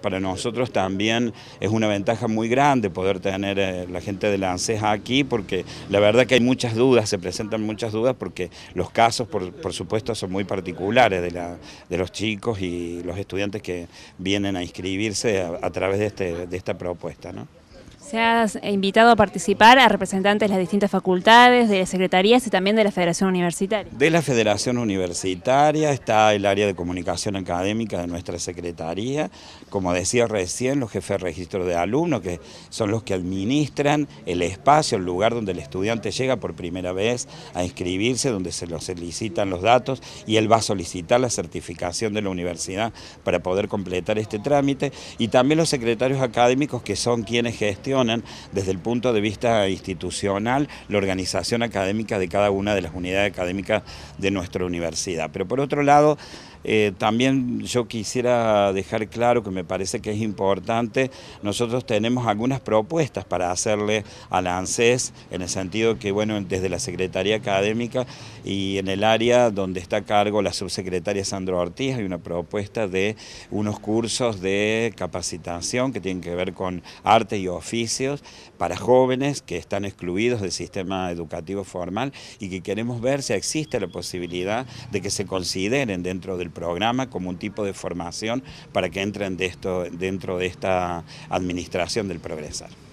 Para nosotros también es una ventaja muy grande poder tener eh, la gente de la ANSEJA aquí porque la verdad que hay muchas dudas, se presentan muchas dudas porque los casos por, supuesto son muy particulares de, los chicos y los estudiantes que vienen a inscribirse a, través este, de, esta propuesta. Se ha invitado a participar a representantes de las distintas facultades, de secretarías y también de la Federación Universitaria. De la Federación Universitaria está el área de comunicación académica de nuestra secretaría, como decía recién, los jefes de registro de alumnos, que son los que administran el espacio, el lugar donde el estudiante llega por primera vez a inscribirse, donde se los solicitan los datos y él va a solicitar la certificación de la universidad para poder completar este trámite, y también los secretarios académicos que son quienes gestionan desde el punto de vista institucional la organización académica de cada una de las unidades académicas de nuestra universidad. Pero por otro lado, eh, también yo quisiera dejar claro que me parece que es importante, nosotros tenemos algunas propuestas para hacerle al ANSES, en el sentido que, bueno, desde la Secretaría Académica y en el área donde está a cargo la subsecretaria Sandro Ortiz, hay una propuesta de unos cursos de capacitación que tienen que ver con arte y oficio para jóvenes que están excluidos del sistema educativo formal y que queremos ver si existe la posibilidad de que se consideren dentro del programa como un tipo de formación para que entren dentro de esta administración del progresar.